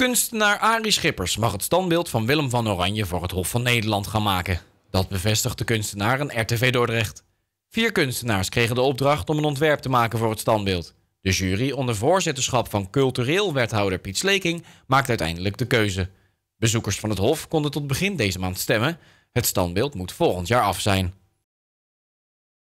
Kunstenaar Arie Schippers mag het standbeeld van Willem van Oranje voor het Hof van Nederland gaan maken. Dat bevestigt de kunstenaar een RTV Dordrecht. Vier kunstenaars kregen de opdracht om een ontwerp te maken voor het standbeeld. De jury onder voorzitterschap van cultureel wethouder Piet Sleking maakt uiteindelijk de keuze. Bezoekers van het Hof konden tot begin deze maand stemmen. Het standbeeld moet volgend jaar af zijn.